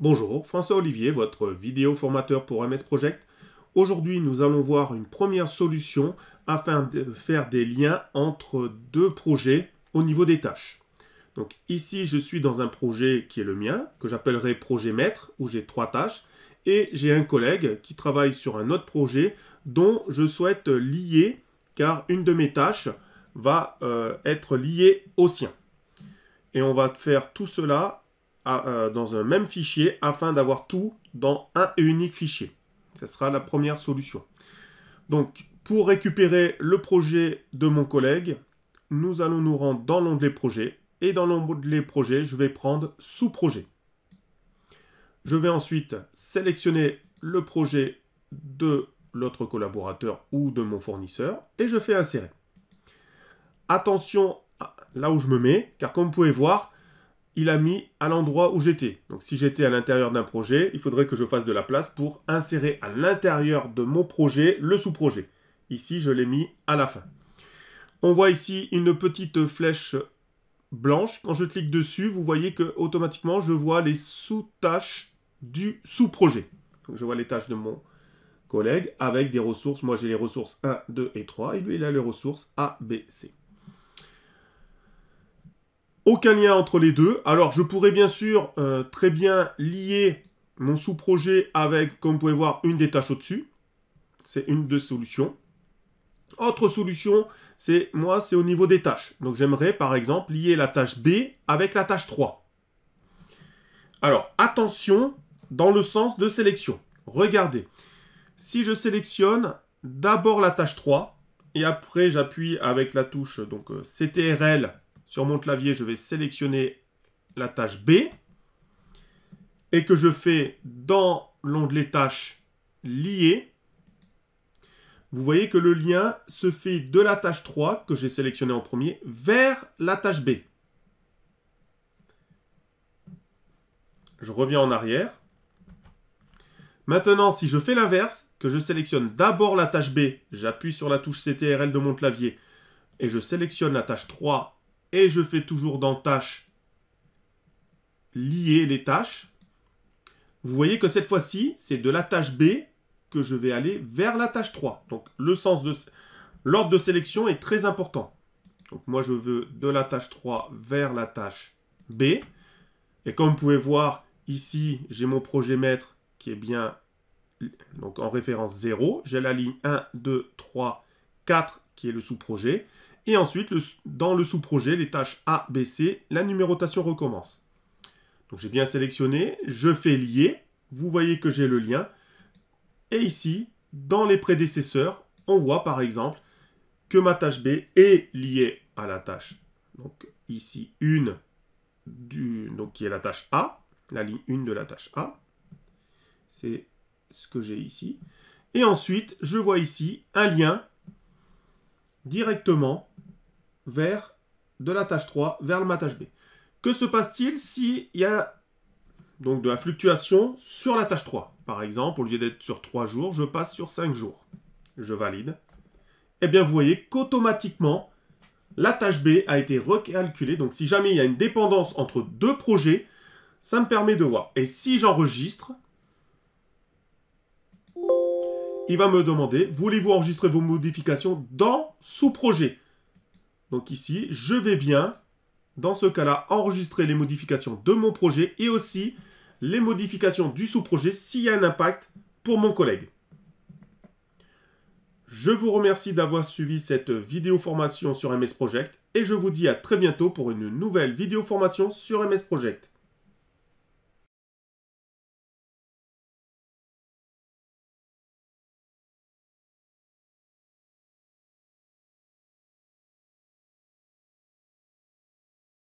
Bonjour, François Olivier, votre vidéo formateur pour MS Project. Aujourd'hui, nous allons voir une première solution afin de faire des liens entre deux projets au niveau des tâches. Donc ici, je suis dans un projet qui est le mien, que j'appellerai projet maître, où j'ai trois tâches, et j'ai un collègue qui travaille sur un autre projet dont je souhaite lier, car une de mes tâches va euh, être liée au sien. Et on va faire tout cela euh, dans un même fichier afin d'avoir tout dans un unique fichier. Ce sera la première solution. Donc, pour récupérer le projet de mon collègue, nous allons nous rendre dans l'onglet projet. Et dans l'onglet projet, je vais prendre sous-projet. Je vais ensuite sélectionner le projet de l'autre collaborateur ou de mon fournisseur et je fais insérer. Attention là où je me mets, car comme vous pouvez voir, il a mis à l'endroit où j'étais. Donc si j'étais à l'intérieur d'un projet, il faudrait que je fasse de la place pour insérer à l'intérieur de mon projet le sous-projet. Ici, je l'ai mis à la fin. On voit ici une petite flèche blanche. Quand je clique dessus, vous voyez que automatiquement, je vois les sous-tâches du sous-projet. Je vois les tâches de mon collègue avec des ressources. Moi, j'ai les ressources 1, 2 et 3. Et lui, il a les ressources A, B, C. Aucun lien entre les deux. Alors, je pourrais bien sûr euh, très bien lier mon sous-projet avec, comme vous pouvez voir, une des tâches au-dessus. C'est une des solutions. Autre solution, c'est moi, c'est au niveau des tâches. Donc, j'aimerais, par exemple, lier la tâche B avec la tâche 3. Alors, attention dans le sens de sélection. Regardez. Si je sélectionne d'abord la tâche 3, et après j'appuie avec la touche donc euh, CTRL sur mon clavier, je vais sélectionner la tâche B et que je fais dans l'onglet tâches liées, vous voyez que le lien se fait de la tâche 3 que j'ai sélectionné en premier vers la tâche B. Je reviens en arrière. Maintenant, si je fais l'inverse, que je sélectionne d'abord la tâche B, j'appuie sur la touche CTRL de mon clavier et je sélectionne la tâche 3 et je fais toujours dans tâches lier les tâches. Vous voyez que cette fois-ci, c'est de la tâche B que je vais aller vers la tâche 3. Donc le sens de l'ordre de sélection est très important. Donc moi je veux de la tâche 3 vers la tâche B. Et comme vous pouvez voir ici, j'ai mon projet maître qui est bien donc en référence 0, j'ai la ligne 1 2 3 4 qui est le sous-projet et ensuite, dans le sous-projet, les tâches A, B, C, la numérotation recommence. Donc j'ai bien sélectionné, je fais lier, vous voyez que j'ai le lien. Et ici, dans les prédécesseurs, on voit par exemple que ma tâche B est liée à la tâche. Donc ici, une du, donc qui est la tâche A, la ligne 1 de la tâche A. C'est ce que j'ai ici. Et ensuite, je vois ici un lien directement vers de la tâche 3 vers le tâche B. Que se passe-t-il s'il y a donc de la fluctuation sur la tâche 3 Par exemple, au lieu d'être sur 3 jours, je passe sur 5 jours. Je valide. Eh bien, vous voyez qu'automatiquement, la tâche B a été recalculée. Donc, si jamais il y a une dépendance entre deux projets, ça me permet de voir. Et si j'enregistre, il va me demander, voulez-vous enregistrer vos modifications dans sous-projet donc ici, je vais bien, dans ce cas-là, enregistrer les modifications de mon projet et aussi les modifications du sous-projet s'il y a un impact pour mon collègue. Je vous remercie d'avoir suivi cette vidéo formation sur MS Project et je vous dis à très bientôt pour une nouvelle vidéo formation sur MS Project.